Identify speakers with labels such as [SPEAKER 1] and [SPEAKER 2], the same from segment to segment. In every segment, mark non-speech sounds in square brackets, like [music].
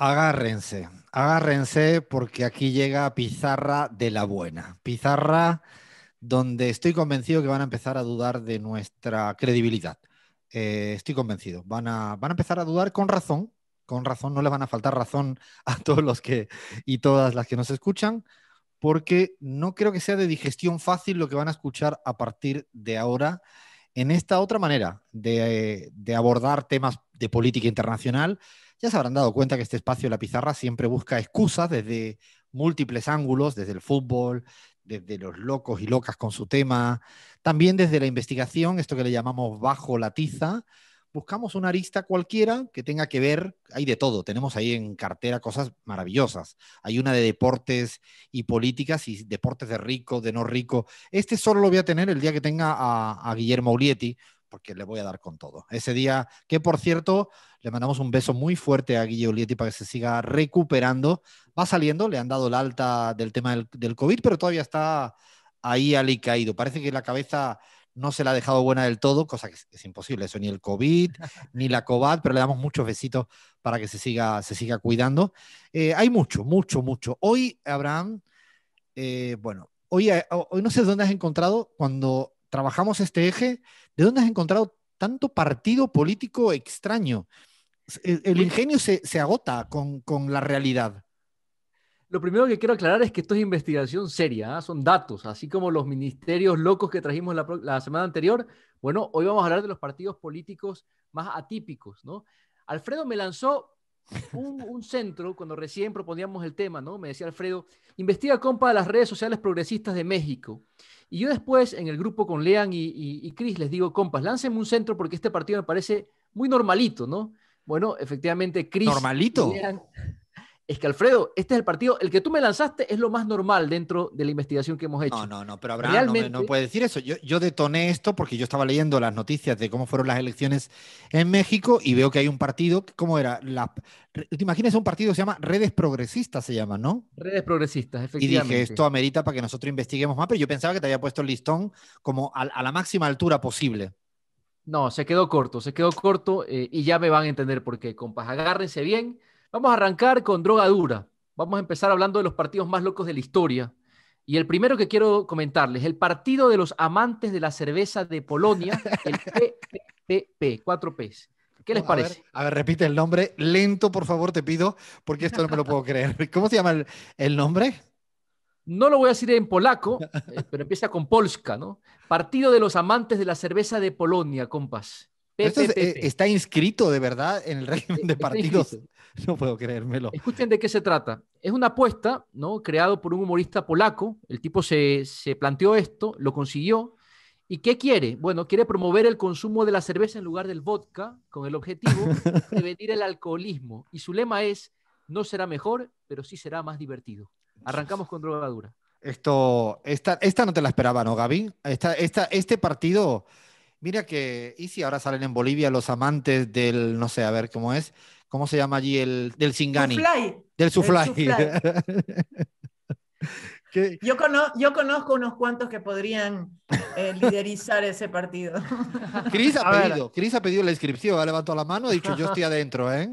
[SPEAKER 1] agárrense, agárrense porque aquí llega Pizarra de la Buena. Pizarra donde estoy convencido que van a empezar a dudar de nuestra credibilidad. Eh, estoy convencido. Van a, empezar a dudar con razón, con razón, no les van a faltar razón a todos los que y todas las que nos escuchan, porque no creo que sea de digestión fácil lo que van a escuchar a partir de ahora en esta otra manera de, de abordar temas de política internacional ya se habrán dado cuenta que este espacio de la pizarra siempre busca excusas desde múltiples ángulos, desde el fútbol, desde los locos y locas con su tema, también desde la investigación, esto que le llamamos bajo la tiza. Buscamos una arista cualquiera que tenga que ver, hay de todo, tenemos ahí en cartera cosas maravillosas. Hay una de deportes y políticas y deportes de rico, de no rico. Este solo lo voy a tener el día que tenga a, Guillermo Ulietti, porque le voy a dar con todo. Ese día, que por cierto, le mandamos un beso muy fuerte a Guille Olietti para que se siga recuperando. Va saliendo, le han dado el alta del tema del, COVID, pero todavía está ahí alicaído. Parece que la cabeza no se la ha dejado buena del todo, cosa que es, imposible, eso ni el COVID, [laughs] ni la COVID, pero le damos muchos besitos para que se siga, se siga cuidando. Eh, hay mucho, mucho, mucho. Hoy, Abraham, eh, bueno, hoy, eh, hoy no sé dónde has encontrado cuando trabajamos este eje, ¿de dónde has encontrado tanto partido político extraño? El, ingenio se, agota
[SPEAKER 2] con, la realidad. Lo primero que quiero aclarar es que esto es investigación seria, ¿ah? son datos, así como los ministerios locos que trajimos la, semana anterior. Bueno, hoy vamos a hablar de los partidos políticos más atípicos, ¿no? Alfredo me lanzó un, [laughs] centro, cuando recién proponíamos el tema, ¿no? Me decía Alfredo, investiga compa de las redes sociales progresistas de México. Y yo después en el grupo con Lean y, y, Chris les digo, compas, láncenme un centro porque este partido me parece muy normalito, ¿no? Bueno, efectivamente, Chris. Normalito es que Alfredo, este es el partido, el que tú me lanzaste es lo más normal dentro de la investigación que hemos hecho. No, no,
[SPEAKER 1] no, pero Abraham no, puede decir eso. Yo, detoné esto porque yo estaba leyendo las noticias de cómo fueron las elecciones en México y veo que hay un partido, ¿cómo era? La, ¿Te imaginas un partido se llama Redes Progresistas, se llama, ¿no?
[SPEAKER 2] Redes Progresistas, efectivamente. Y dije, esto
[SPEAKER 1] amerita para que nosotros
[SPEAKER 2] investiguemos más, pero yo pensaba que te había puesto el listón como a, la máxima altura posible. No, se quedó corto, se quedó corto eh, y ya me van a entender por qué. Compas, agárrense bien Vamos a arrancar con droga dura. Vamos a empezar hablando de los partidos más locos de la historia. Y el primero que quiero comentarles, el partido de los amantes de la cerveza de Polonia, el PPP, [laughs] 4Ps. ¿Qué les parece?
[SPEAKER 1] A ver, repite el nombre, lento por favor, te pido,
[SPEAKER 2] porque esto no me lo puedo creer. [laughs] ¿Cómo se llama el, nombre? No lo voy a decir en polaco, eh, pero empieza con Polska, ¿no? Partido de los amantes de la cerveza de Polonia, compas. Esto eh, está inscrito de verdad en el régimen de [laughs] partidos. No puedo creérmelo. Escuchen de qué se trata. Es una apuesta, ¿no? Creado por un humorista polaco. El tipo se, planteó esto, lo consiguió. ¿Y qué quiere? Bueno, quiere promover el consumo de la cerveza en lugar del vodka con el objetivo [laughs] de prevenir el alcoholismo. Y su lema es, no será mejor, pero sí será más divertido. Arrancamos con drogadura.
[SPEAKER 1] Esto, esta, esta no te la esperaba, ¿no, Gaby? Esta, esta, este partido...
[SPEAKER 2] Mira que,
[SPEAKER 1] y si ahora salen en Bolivia los amantes del, no sé, a ver cómo es, ¿cómo se llama allí? El, del Singani. Del Sufly. [laughs]
[SPEAKER 3] yo, conozco, yo conozco unos cuantos que podrían eh, liderizar ese partido. [laughs] Cris ha, pedido,
[SPEAKER 4] ha pedido la inscripción, ha levantado
[SPEAKER 1] la mano y ha dicho, yo estoy adentro, ¿eh?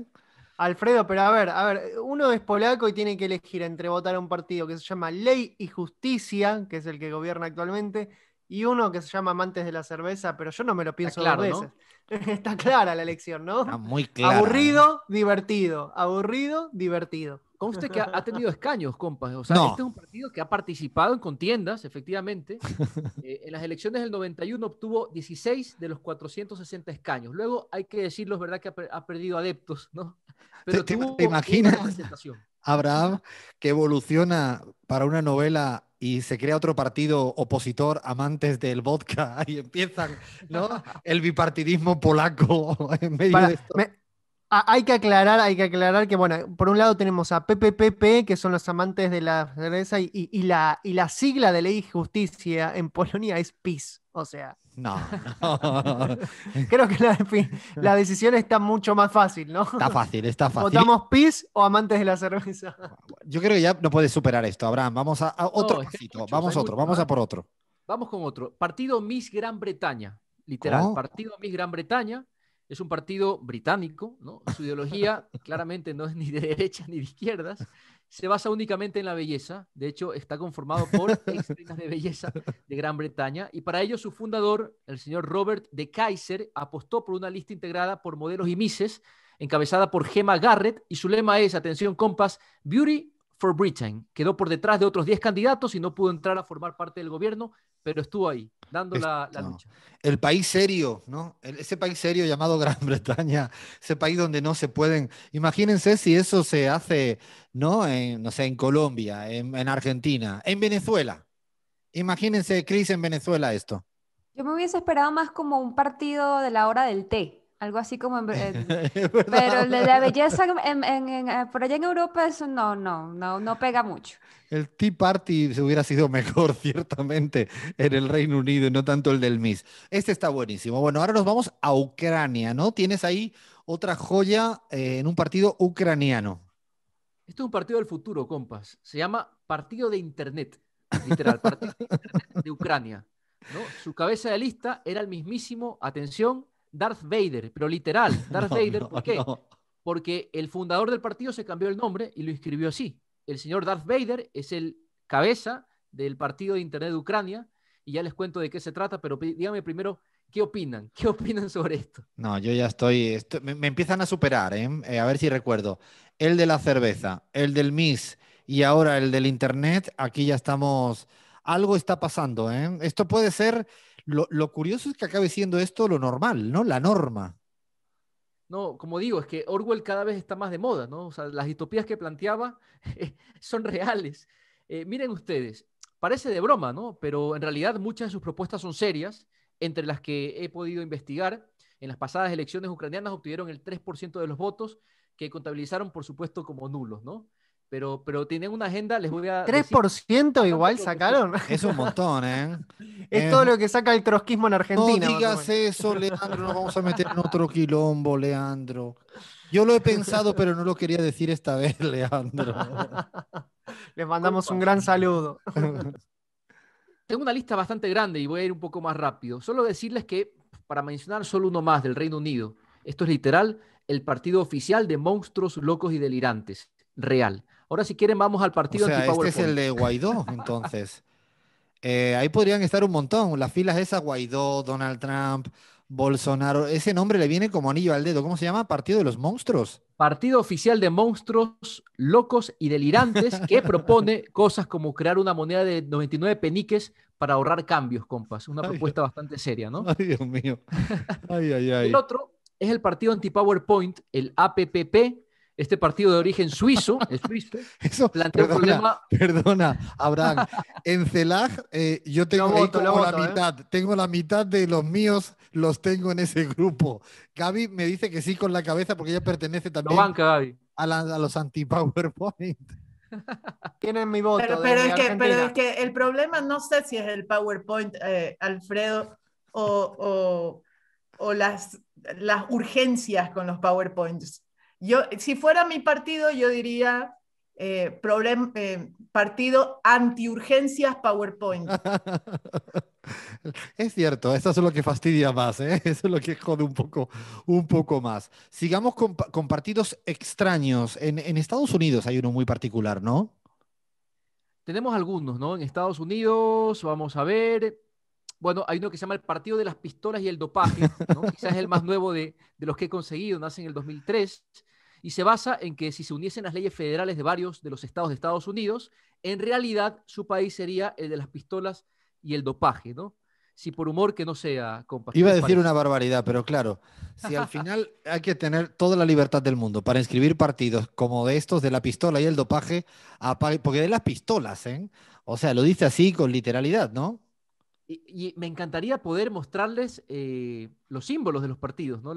[SPEAKER 4] Alfredo, pero a ver, a ver, uno es polaco y tiene que elegir entre votar a un partido que se llama Ley y Justicia, que es el que gobierna actualmente, y uno que se llama Amantes de la Cerveza, pero yo no me lo pienso [laughs] Está clara la elección, ¿no? Está muy clara. Aburrido, ¿eh? divertido. Aburrido, divertido. ¿con usted que ha tenido escaños, compas. O sea, este es un partido que ha participado en
[SPEAKER 2] contiendas, efectivamente. [laughs] Eh, en las elecciones del 91 obtuvo 16 de los 460 escaños. Luego, hay que decirlo, es verdad que ha, perdido adeptos, ¿no? [laughs] Pero te imaginas,
[SPEAKER 1] Abraham, que evoluciona para una novela y se crea otro partido opositor, amantes del vodka, [laughs] y empiezan ¿no? el bipartidismo polaco [laughs] en medio de esto.
[SPEAKER 4] Ah, hay que aclarar, hay que aclarar que, bueno, por un lado tenemos a PPPP, que son los amantes de la cerveza, y, la, y la sigla de ley y justicia en Polonia es PIS, o sea.
[SPEAKER 3] No. [laughs]
[SPEAKER 4] Creo que la, decisión está mucho más fácil, ¿no? Está fácil,
[SPEAKER 1] está fácil. ¿Votamos
[SPEAKER 4] PIS o amantes de la cerveza?
[SPEAKER 1] Yo creo que ya no puedes superar esto, Abraham. Vamos a, otro pasito, vamos otro, vamos a por otro.
[SPEAKER 2] Vamos con otro. Partido Miss Gran Bretaña, literal. Partido Miss Gran Bretaña es un partido británico, ¿no? Su ideología [laughs] claramente no es ni de derecha ni de izquierdas. Se basa únicamente en la belleza. De hecho, está conformado por [laughs] estrellas de belleza de Gran Bretaña. Y para ello, su fundador, el señor Robert de Kaiser, apostó por una lista integrada por modelos y mises, encabezada por Gemma Garrett. Y su lema es, atención compas, Beauty for Britain. Quedó por detrás de otros 10 candidatos y no pudo entrar a formar parte del gobierno pero estuvo ahí, dando la, lucha.
[SPEAKER 1] El país serio, ¿no? ese país serio llamado [laughs] Gran Bretaña, ese país donde no se pueden. Imagínense si eso se hace, ¿no? En, no sé, en Colombia, en, en Argentina, en Venezuela. Imagínense, Cris, en Venezuela esto.
[SPEAKER 5] Yo me hubiese esperado más como un partido de la hora del té algo así como en, [laughs] eh, pero la belleza eh, por allá en Europa eso no no no no pega mucho
[SPEAKER 1] el Tea Party se hubiera sido mejor [laughs] ciertamente en el Reino Unido y no tanto el del Miss este está buenísimo bueno ahora nos vamos a Ucrania no tienes ahí otra joya eh, en un partido ucraniano
[SPEAKER 2] esto es un partido del futuro compas se llama partido de internet literal partido de de Ucrania su cabeza de lista era el mismísimo atención Darth Vader, pero literal, [laughs] Darth Vader, ¿por qué? Porque el fundador del partido se cambió el nombre y lo inscribió así. El señor Darth Vader es el cabeza del partido de Internet de Ucrania y ya les cuento de qué se trata, pero díganme primero, ¿qué opinan? [laughs] ¿Qué opinan sobre esto?
[SPEAKER 1] No, yo ya estoy, me, empiezan a superar, ¿eh? Eh, a ver si recuerdo. El de la cerveza, el del MIS y ahora el del Internet, aquí ya estamos algo está pasando. ¿eh? Esto puede ser lo, curioso es que acabe siendo esto lo normal, ¿no? La norma.
[SPEAKER 2] No, como digo, es que Orwell cada vez está más de moda, ¿no? O sea, las distopías que planteaba [laughs] son reales. Eh, miren ustedes, parece de broma, ¿no? Pero en realidad muchas de sus propuestas son serias, entre las que he podido investigar. En las pasadas elecciones ucranianas obtuvieron el 3% de los votos que contabilizaron, por supuesto, como nulos, ¿no? pero, pero tienen una agenda, les voy a...
[SPEAKER 4] 3% igual sacaron. [laughs] Es un montón, ¿eh? [laughs] es todo eh, lo que saca el trotskismo en Argentina. No digas
[SPEAKER 2] eso, Leandro,
[SPEAKER 1] nos vamos a meter en otro quilombo, Leandro. Yo lo he pensado, pero no lo quería decir esta vez, [laughs] Leandro.
[SPEAKER 2] les mandamos un gran saludo. Tengo una lista bastante grande y voy a ir un poco más rápido. Solo decirles que, para mencionar solo uno más del Reino Unido, esto es literal, el partido oficial de monstruos locos y delirantes, real Ahora, si quieren, vamos al partido. O sea, este es el de
[SPEAKER 1] Guaidó, [laughs] entonces. Eh, ahí podrían estar un montón. Las filas esas, Guaidó, Donald Trump, Bolsonaro.
[SPEAKER 2] Ese nombre le viene como anillo al dedo. ¿Cómo se llama? Partido de los Monstruos. Partido oficial de monstruos locos y delirantes que [laughs] propone cosas como crear una moneda de 99 peniques para ahorrar cambios, compas. Una propuesta bastante seria, ¿no? Ay, Dios mío.
[SPEAKER 4] [laughs] Ay,
[SPEAKER 1] ay, El
[SPEAKER 2] otro es el partido anti-PowerPoint, el APPP, este partido de origen suizo, suizo [laughs] Eso,
[SPEAKER 4] plantea problema.
[SPEAKER 1] Perdona, Abraham.
[SPEAKER 2] En Celag,
[SPEAKER 1] eh, yo tengo, la ¿eh? mitad, tengo la mitad de los míos, los tengo en ese grupo. Gaby me dice que sí con la cabeza porque ella pertenece también a, los anti-PowerPoint.
[SPEAKER 3] Tienen mi voto. Pero, es que, el problema no sé si es el PowerPoint, eh, Alfredo, o, las urgencias con los PowerPoints si fuera mi partido, yo diría eh, eh, partido antiurgencias PowerPoint. [laughs]
[SPEAKER 1] es cierto, eso es lo que fastidia más, ¿eh? [laughs] eso es lo que jode un poco, un poco más. Sigamos con, partidos extraños. En, Estados Unidos hay uno muy particular, ¿no?
[SPEAKER 2] Tenemos algunos, ¿no? En Estados Unidos, vamos a ver bueno, hay uno que se llama el Partido de las Pistolas y el Dopaje, ¿no? [laughs] quizás es el más nuevo de, de, los que he conseguido, nace en el 2003 y se basa en que si se uniesen las leyes federales de varios de los estados de Estados Unidos, en realidad su país sería el de las pistolas y el dopaje, ¿no? Si por humor que no sea Iba a decir una
[SPEAKER 1] barbaridad, pero claro, si al [laughs] final hay que tener toda la libertad del mundo para inscribir partidos como de estos de la pistola y el dopaje, porque de las pistolas, ¿eh? O sea, lo dice así con literalidad, ¿no?
[SPEAKER 2] Y, me encantaría poder mostrarles eh, los símbolos de los partidos, ¿no?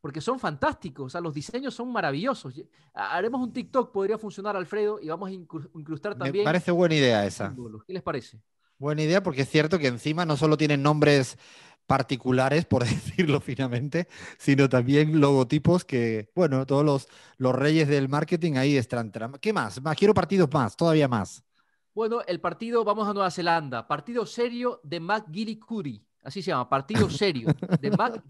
[SPEAKER 2] porque son fantásticos, o los diseños son maravillosos. Haremos un TikTok, podría funcionar, Alfredo, y vamos a incrustar también. Me parece buena idea esa. ¿Qué les parece?
[SPEAKER 1] Buena idea, porque es cierto que encima no solo tienen nombres particulares, por [laughs] decirlo finamente, sino también logotipos que, bueno, todos los, los reyes del marketing ahí están. ¿Qué más? ¿Quiero partidos más, todavía más?
[SPEAKER 2] Bueno, el partido, vamos a Nueva Zelanda, partido serio de Mac así se llama, partido [laughs] serio de Mac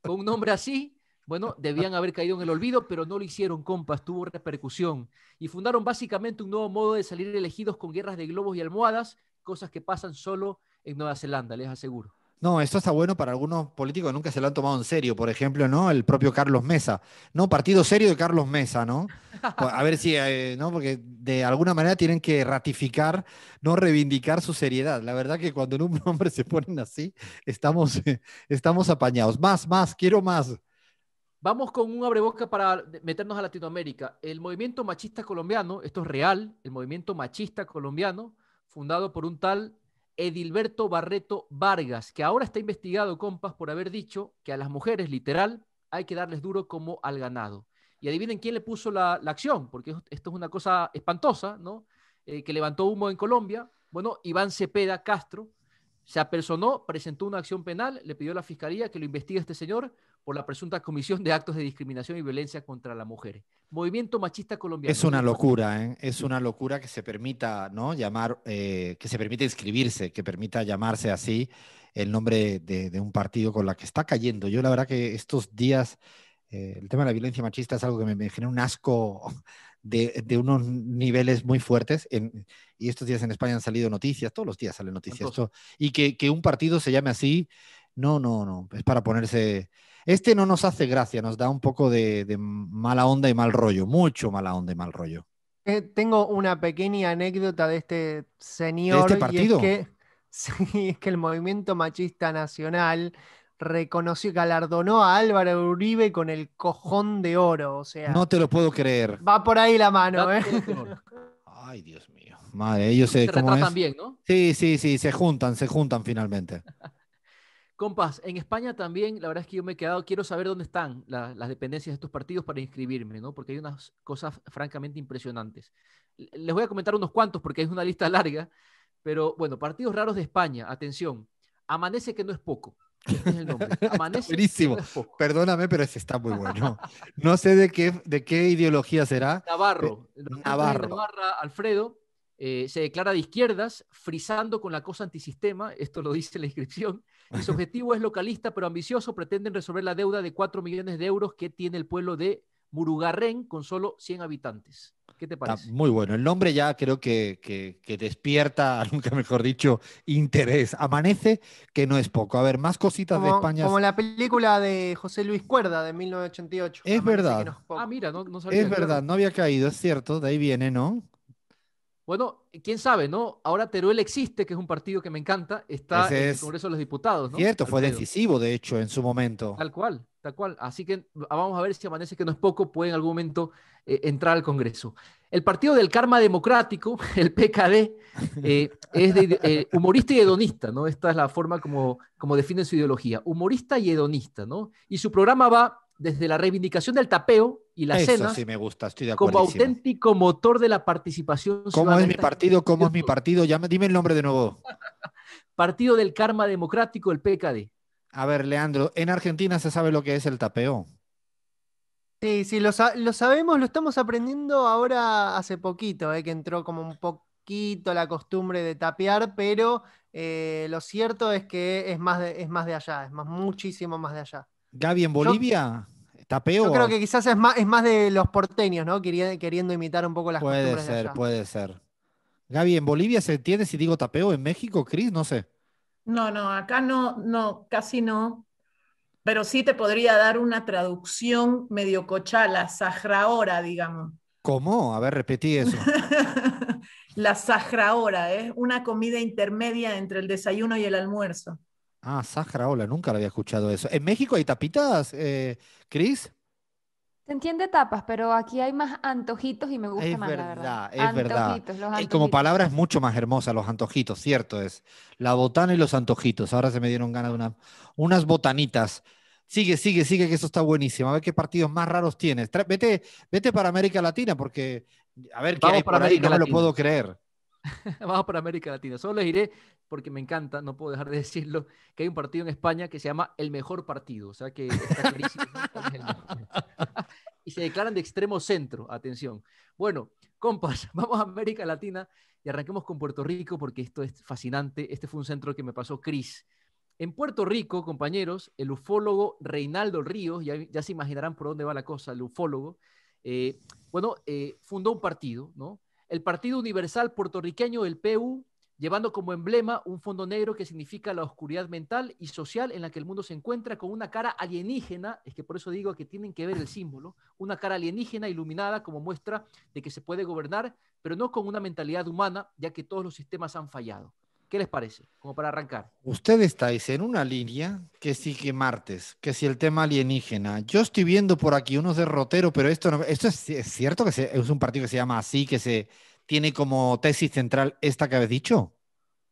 [SPEAKER 2] Con un nombre así, bueno, debían haber caído en el olvido, pero no lo hicieron, compas, tuvo repercusión. Y fundaron básicamente un nuevo modo de salir elegidos con guerras de globos y almohadas, cosas que pasan solo en Nueva Zelanda, les aseguro.
[SPEAKER 1] No, esto está bueno para algunos políticos que nunca se lo han tomado en serio. Por ejemplo, ¿no? El propio Carlos Mesa. No, partido serio de Carlos Mesa, ¿no? [laughs] Pues, a ver si, eh, ¿no? Porque de alguna manera tienen que ratificar, no reivindicar su seriedad. La verdad que cuando en un hombre se ponen así, estamos, eh, estamos apañados. Más, más, quiero más.
[SPEAKER 2] Vamos con un abreboca para meternos a Latinoamérica. El movimiento machista colombiano, esto es real, el movimiento machista colombiano, fundado por un tal Edilberto Barreto Vargas, que ahora está investigado, compas, por haber dicho que a las mujeres, literal, hay que darles duro como al ganado. Y adivinen quién le puso la, acción, porque esto es una cosa espantosa, ¿no? Eh, que levantó humo en Colombia. Bueno, Iván Cepeda Castro se apersonó, presentó una acción penal, le pidió a la fiscalía que lo investigue este señor por la presunta comisión de actos de discriminación y violencia contra la mujer. Movimiento machista colombiano. Es una locura,
[SPEAKER 1] ¿eh? es una locura que se permita, ¿no? Llamar, eh, que se permita inscribirse, que permita llamarse así el nombre de, un partido con la que está cayendo. Yo la verdad que estos días eh, el tema de la violencia machista es algo que me, genera un asco de, unos niveles muy fuertes. y estos días en España han salido noticias, todos los días salen noticias. Esto, y que, que, un partido se llame así, no, no, no, es para ponerse este no nos hace gracia, nos da un poco de, mala onda y mal rollo, mucho mala onda y mal rollo.
[SPEAKER 4] Eh, tengo una pequeña anécdota de este señor. este partido? Y es que, [laughs] sí, es que el movimiento machista nacional reconoció, galardonó a Álvaro Uribe con el cojón de oro. O sea, no
[SPEAKER 1] te lo puedo creer.
[SPEAKER 4] Va por ahí la mano, ¿eh? [laughs] Ay,
[SPEAKER 1] Dios mío. Madre, ellos se, ¿no? Sí, sí, sí, se juntan, se juntan finalmente. [laughs]
[SPEAKER 2] Compas, en España también, la verdad es que yo me he quedado, quiero saber dónde están las dependencias de estos partidos para inscribirme, ¿no? Porque hay unas cosas francamente impresionantes. Les voy a comentar unos cuantos porque es una lista [laughs] larga, pero bueno, partidos raros de España, atención. Amanece que no es poco. Este es el nombre. [laughs] Amanece.
[SPEAKER 1] Perdóname, pero ese está muy bueno. No sé de qué, de qué ideología será. Eh, Navarro. Navarro.
[SPEAKER 2] Navarra, Alfredo. Eh, se declara de izquierdas, frisando con la cosa antisistema, esto lo dice la inscripción, su objetivo es localista pero ambicioso. Pretenden resolver la deuda de 4 millones de euros que tiene el pueblo de Murugarren con solo 100 habitantes.
[SPEAKER 4] ¿Qué te parece?
[SPEAKER 1] muy bueno. El nombre ya creo que, despierta, [laughs] nunca mejor dicho, interés. Amanece, que no es poco. A ver, más cositas de España. Como la
[SPEAKER 4] película de José Luis Cuerda de 1988. Es verdad. ah, mira, no, sabía, Es verdad,
[SPEAKER 1] no había caído, es cierto, de ahí viene, ¿no?
[SPEAKER 2] Bueno, quién sabe, ¿no? Ahora Teruel existe, que es un partido que me encanta, está en el Congreso de los Diputados, ¿no? Cierto, fue decisivo,
[SPEAKER 1] de hecho, en su momento.
[SPEAKER 2] Tal cual, tal cual. Así que vamos a ver si amanece que no es poco, puede en algún momento eh, entrar al Congreso. El partido del karma democrático, [laughs] el PKD, eh, es eh, humorista y hedonista, ¿no? Esta es la forma como, como define su ideología, humorista y hedonista, ¿no? Y su programa va desde la reivindicación del tapeo y la Eso sí
[SPEAKER 1] me gusta, estoy de acuerdo. Como
[SPEAKER 2] auténtico motor de la participación. ¿Cómo es mi partido? ¿Cómo es mi partido? Ya me, dime el nombre de nuevo.
[SPEAKER 1] [laughs]
[SPEAKER 2] partido del Karma Democrático, el PKD. A ver, Leandro, en Argentina
[SPEAKER 1] se sabe lo que es el tapeo.
[SPEAKER 4] Sí, sí, lo, sabemos, lo estamos aprendiendo ahora hace poquito, eh, que entró como un poquito la costumbre de tapear, pero eh, lo cierto es que es más, de, es más de allá, es más, muchísimo más de allá.
[SPEAKER 1] Gaby en Bolivia tapeo? Yo creo que
[SPEAKER 4] quizás es más, más de los porteños, ¿no? Queriendo,
[SPEAKER 3] imitar un poco las puede ser,
[SPEAKER 1] Puede ser. Gaby, ¿en Bolivia se entiende si digo tapeo? ¿En México, Cris? No sé.
[SPEAKER 3] No, no, acá no, no, casi no. Pero sí te podría dar una traducción medio cochala, sahraora, digamos.
[SPEAKER 1] ¿Cómo? A ver, repetí eso.
[SPEAKER 3] [laughs] la sahraora es ¿eh? una comida intermedia entre el desayuno y el almuerzo.
[SPEAKER 1] Ah, Sahara, hola, nunca lo había escuchado eso. ¿En México hay tapitas, eh, Cris?
[SPEAKER 5] Se entiende tapas, pero aquí hay más antojitos y me gusta más, verdad, la verdad. Es verdad. Y eh, Como palabra
[SPEAKER 1] es mucho más hermosa, los antojitos, cierto es. La botana y los antojitos. Ahora se me dieron ganas de unas botanitas. Sigue, sigue, sigue, que eso está buenísimo. A ver qué partidos más raros tienes. Vete, vete para América Latina, porque
[SPEAKER 2] a ver qué hay para por ahí, no me lo puedo creer. [laughs] vamos para América Latina. Solo les diré, porque me encanta, no puedo dejar de [laughs] decirlo, que hay un partido en España que se llama El Mejor Partido, o sea que está [laughs] y se declaran de extremo centro, atención. Bueno, compas, vamos a América Latina y arranquemos con Puerto Rico porque esto es fascinante. Este fue un centro que me pasó Cris. En Puerto Rico, compañeros, el ufólogo Reinaldo Ríos, ya, se imaginarán por dónde va la cosa, el ufólogo, eh, bueno, eh, fundó un partido, ¿no? El Partido Universal Puertorriqueño, el PU, llevando como emblema un fondo negro que significa la oscuridad mental y social en la que el mundo se encuentra con una cara alienígena, es que por eso digo que tienen que ver el símbolo, una cara alienígena iluminada como muestra de que se puede gobernar, pero no con una mentalidad humana, ya que todos los sistemas han fallado. ¿Qué les parece? Como para arrancar.
[SPEAKER 1] Usted estáis en una línea que sigue martes, que si el tema alienígena. Yo estoy viendo por aquí unos derroteros, pero esto, esto es, cierto que es un partido que se llama así, que se tiene como tesis central esta que habéis dicho.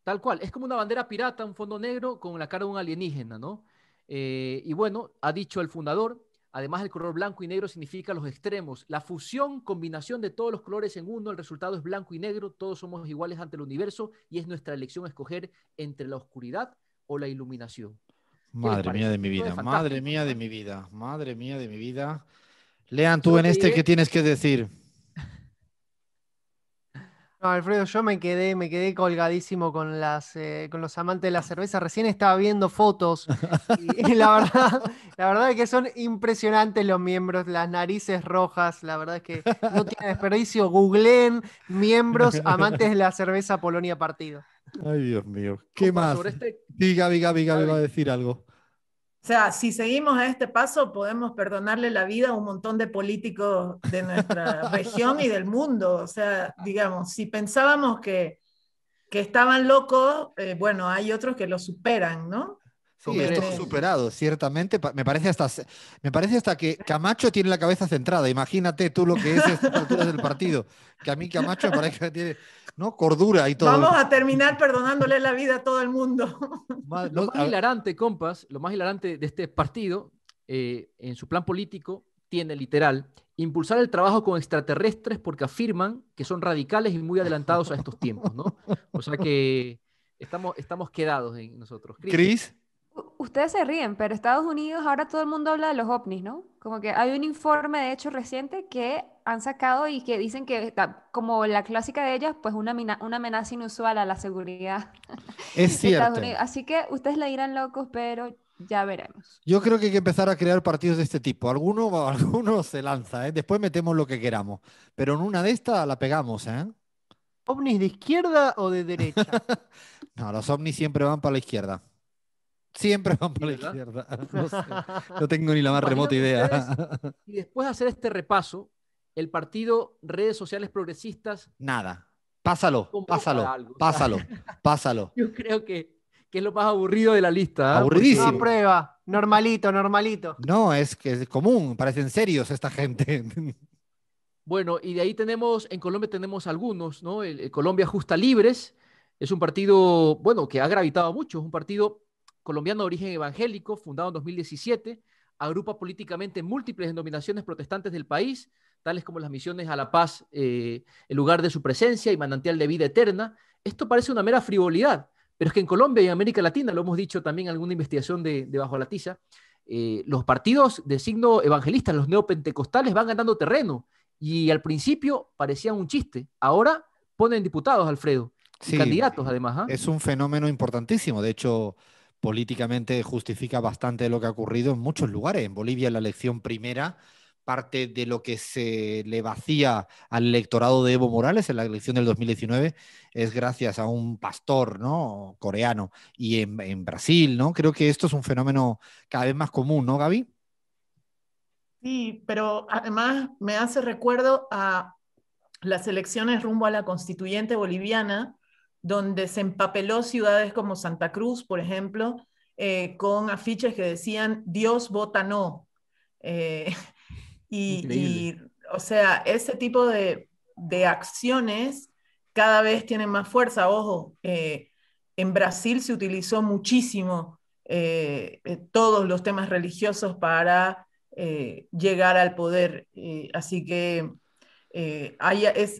[SPEAKER 2] Tal cual, es como una bandera pirata, un fondo negro con la cara de un alienígena, ¿no? Eh, y bueno, ha dicho el fundador, Además, el color blanco y negro significa los extremos. La fusión, combinación de todos los colores en uno, el resultado es blanco y negro, todos somos iguales ante el universo y es nuestra elección escoger entre la oscuridad o la iluminación.
[SPEAKER 1] Madre mía de mi vida, madre mía de mi vida, madre mía de mi vida. Lean, tú en este, ¿qué tienes que decir?
[SPEAKER 4] No, Alfredo, yo me quedé, me quedé colgadísimo con, las, eh, con los amantes de la cerveza. Recién estaba viendo fotos y, [laughs] la, verdad, la verdad es que son impresionantes los miembros, las narices rojas, la verdad es que no tiene desperdicio. Googleen miembros amantes de la cerveza Polonia Partido.
[SPEAKER 1] Ay, Dios mío. ¿Qué más? Diga, Diga, Diga, me va a decir algo.
[SPEAKER 3] O sea, si seguimos a este paso, podemos perdonarle la vida a un montón de políticos de nuestra [laughs] región y del mundo. O sea, digamos, si pensábamos que, estaban locos, eh, bueno, hay otros que lo superan, ¿no? Sí, es todo
[SPEAKER 1] superado, ciertamente. Me parece hasta, me parece hasta que Camacho tiene la cabeza centrada. Imagínate tú lo que es esta del partido. Que a mí Camacho parece que tiene ¿no? cordura y todo. Vamos a
[SPEAKER 2] terminar perdonándole la
[SPEAKER 3] vida a todo el mundo.
[SPEAKER 2] Lo más hilarante, compas, lo más hilarante de este partido, eh, en su plan político, tiene literal impulsar el trabajo con extraterrestres porque afirman que son radicales y muy adelantados a estos tiempos, ¿no? O sea que estamos, estamos quedados en nosotros. Cris.
[SPEAKER 5] Ustedes se ríen, pero Estados Unidos ahora todo el mundo habla de los ovnis, ¿no? Como que hay un informe, de hecho, reciente que han sacado y que dicen que, como la clásica de ellas, pues una, una amenaza inusual a la seguridad.
[SPEAKER 1] Es [laughs] cierto.
[SPEAKER 5] Así que ustedes le irán locos, pero ya veremos.
[SPEAKER 1] Yo creo que hay que empezar a crear partidos de este tipo. Alguno, [laughs] alguno se lanza, ¿eh? después metemos lo que queramos. Pero en una de estas la pegamos. ¿eh?
[SPEAKER 4] ¿Ovnis de izquierda o de derecha? [laughs]
[SPEAKER 1] no, los ovnis siempre van para la izquierda. Siempre van por la izquierda. [laughs] No, tengo ni la más remota idea. [laughs]
[SPEAKER 2] Y después de hacer este repaso, el partido Redes
[SPEAKER 4] Sociales Progresistas.
[SPEAKER 1] Nada. Pásalo, pásalo, pásalo, [laughs] pásalo.
[SPEAKER 4] Yo creo que, es lo más aburrido
[SPEAKER 1] de la lista. ¿ah? Aburridísimo.
[SPEAKER 4] prueba, normalito, normalito.
[SPEAKER 1] No, es que es común, parecen serios esta gente.
[SPEAKER 4] Bueno, y de ahí
[SPEAKER 2] tenemos, en Colombia tenemos algunos, ¿no? Colombia Justa Libres es un partido, bueno, que ha gravitado mucho, es un partido colombiano de origen evangélico, fundado en 2017, agrupa políticamente múltiples denominaciones protestantes del país, tales como las misiones a la paz, eh, el lugar de su presencia y manantial de vida eterna. Esto parece una mera frivolidad, pero es que en Colombia y en América Latina, lo hemos dicho también en alguna investigación de, Bajo la Tiza, eh, los partidos de signo evangelista, los neopentecostales, van ganando terreno y al principio parecían un chiste. Ahora ponen diputados, Alfredo, candidatos además. ¿ah? Es un
[SPEAKER 1] fenómeno importantísimo. De hecho, políticamente justifica bastante lo que ha ocurrido en muchos lugares. En Bolivia, en la elección primera, parte de lo que se le vacía al electorado de Evo Morales en la elección del 2019 es gracias a un pastor ¿no? coreano y en, en, Brasil, ¿no? Creo que esto es un fenómeno cada vez más común, ¿no, Gaby?
[SPEAKER 3] Sí, pero además me hace recuerdo a las elecciones rumbo a la constituyente boliviana, donde se empapeló ciudades como Santa Cruz, por ejemplo, eh, con afiches que decían, Dios vota no. Eh, [laughs] y, o sea, ese tipo de, acciones cada vez tienen más fuerza. Ojo, eh, en Brasil se utilizó muchísimo todos los temas religiosos para llegar al poder. así que eh,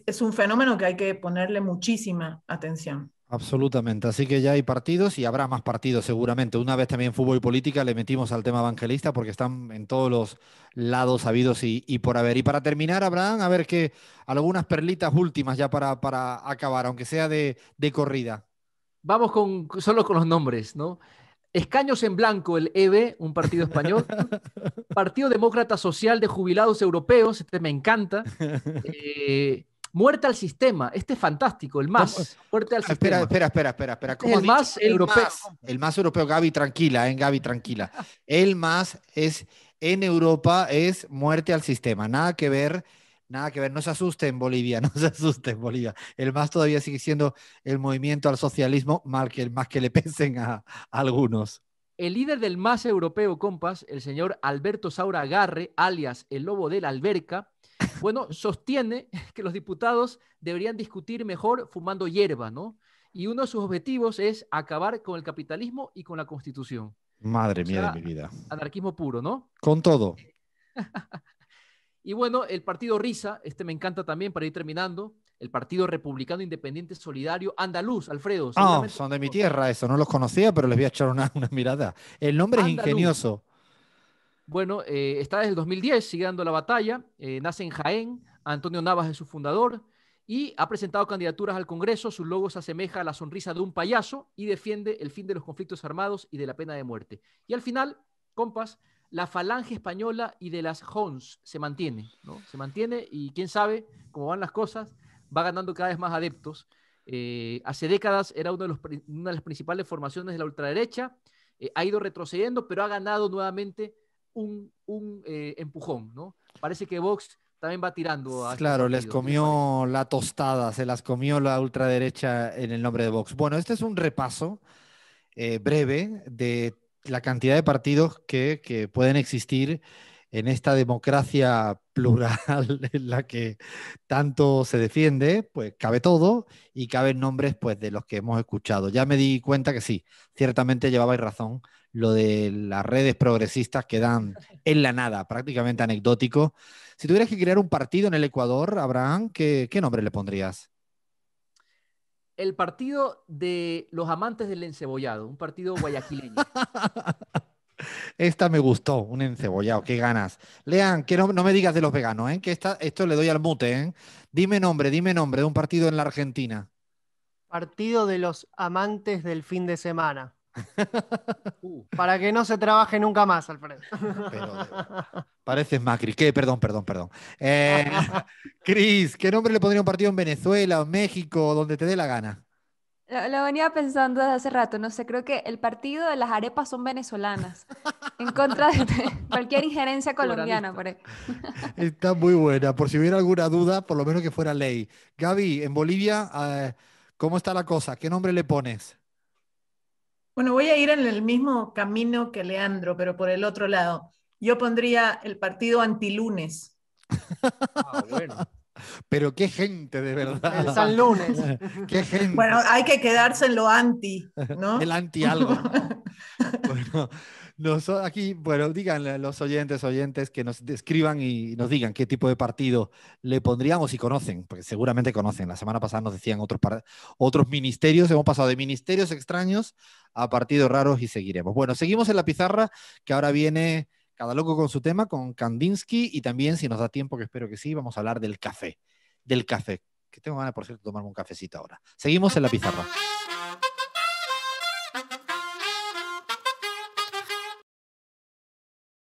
[SPEAKER 3] es, un fenómeno que hay que ponerle muchísima atención.
[SPEAKER 1] Absolutamente, así que ya hay partidos y habrá más partidos seguramente. Una vez también fútbol y política le metimos al tema evangelista porque están en todos los lados habidos y, por haber. Y para terminar, Abraham, a ver que algunas perlitas últimas ya para, acabar, aunque sea de, de corrida. Vamos con,
[SPEAKER 2] solo con los nombres, ¿no? Escaños en blanco, el ebe un partido español. [laughs] partido Demócrata Social de Jubilados Europeos, este me encanta. [laughs] Eh, muerte al sistema, este es fantástico, el más. Muerte al espera, ah, sistema. Espera, espera, espera, espera. Este ¿Cómo el más el europeo.
[SPEAKER 1] el más europeo, Gaby, tranquila, en eh, Gaby, tranquila. [laughs] El más es en Europa es muerte al sistema, nada que ver Nada que ver, no se asuste en Bolivia, [laughs] no se asuste en Bolivia. El MAS todavía sigue siendo el movimiento al socialismo más que, más que le [laughs] pensen a, algunos.
[SPEAKER 2] El líder del MAS europeo, compas, el señor Alberto Saura Garre, alias el lobo de la alberca, [laughs] bueno, sostiene que los diputados deberían discutir mejor fumando hierba, ¿no? Y uno de sus objetivos es acabar con el capitalismo y con la constitución.
[SPEAKER 1] Madre mía de mi vida.
[SPEAKER 2] Anarquismo puro, ¿no? Con todo. Y bueno, el partido Risa, este me encanta también para ir terminando. El Partido Republicano Independiente Solidario Andaluz, Alfredo. Ah, son
[SPEAKER 1] de mi tierra, eso no los conocía, pero les voy a echar una, mirada. El nombre es ingenioso.
[SPEAKER 2] Bueno, eh, está desde el 2010, sigue dando la batalla. Eh, nace en Jaén, Antonio Navas es su fundador y ha presentado candidaturas al Congreso. Su logo se asemeja a la sonrisa de un payaso y defiende el fin de los conflictos armados y de la pena de muerte. Y al final, compas, la falange española y de las Hons se mantiene, ¿no? Se mantiene y quién sabe cómo van las cosas, va ganando cada vez más adeptos. Eh, hace décadas era uno de una de las principales formaciones de la ultraderecha, eh, ha ido retrocediendo, pero ha ganado nuevamente un, un eh, empujón, ¿no? Parece que Vox también va tirando. claro, les comió
[SPEAKER 1] la tostada, se las comió la ultraderecha en el nombre de Vox. Bueno, este es un repaso breve de la cantidad de partidos que, pueden existir en esta democracia [laughs] plural en la que tanto se defiende, pues cabe todo y caben nombres pues de los que hemos escuchado. Ya me di cuenta que sí, ciertamente llevabais razón lo de las redes progresistas que dan en la nada, prácticamente anecdótico. Si tuvieras que crear un partido en el Ecuador, Abraham, qué nombre le pondrías?
[SPEAKER 2] el partido de los amantes del encebollado, un partido guayaquileño. [laughs]
[SPEAKER 1] Esta me gustó, un encebollado, qué ganas. Lean, que no, me digas de los veganos, ¿eh? que esta, esto le doy al mute. ¿eh? Dime nombre, dime nombre de un partido en la Argentina.
[SPEAKER 4] Partido de los amantes del fin de semana. [laughs] Uh. Para que no se trabaje nunca más, Alfredo. Parece eh,
[SPEAKER 1] pareces Macri. ¿Qué? Perdón, perdón, perdón. Eh, [laughs] Cris, ¿qué nombre le pondría un partido en Venezuela o México, donde te dé la gana?
[SPEAKER 5] Lo, venía pensando desde hace rato, no sé, creo que el partido de las arepas son venezolanas, en contra de [laughs] cualquier injerencia colombiana. Por
[SPEAKER 1] Está muy buena, por si hubiera alguna duda, por lo menos que fuera ley. Gaby, en Bolivia, eh, ¿cómo está la cosa? ¿Qué nombre le pones?
[SPEAKER 3] Bueno, voy a ir en el mismo camino que Leandro, pero por el otro lado. Yo pondría el partido antilunes.
[SPEAKER 1] Ah, pero qué gente, de verdad. [laughs] El San Lunes. qué gente. Bueno,
[SPEAKER 3] hay que quedarse en lo anti,
[SPEAKER 1] ¿no? El anti algo.
[SPEAKER 2] [laughs]
[SPEAKER 1] bueno, aquí, bueno, digan los oyentes, oyentes, que nos describan y nos digan qué tipo de partido le pondríamos si conocen, porque seguramente conocen. La semana pasada nos decían otros, otros ministerios, hemos pasado de ministerios extraños a partidos raros y seguiremos. Bueno, seguimos en la pizarra, que ahora viene cada loco con su tema, con Kandinsky y también, si nos da tiempo, que espero que sí, vamos a hablar del café. Del café. Que tengo ganas, por cierto, de tomarme un cafecito ahora. Seguimos en la pizarra.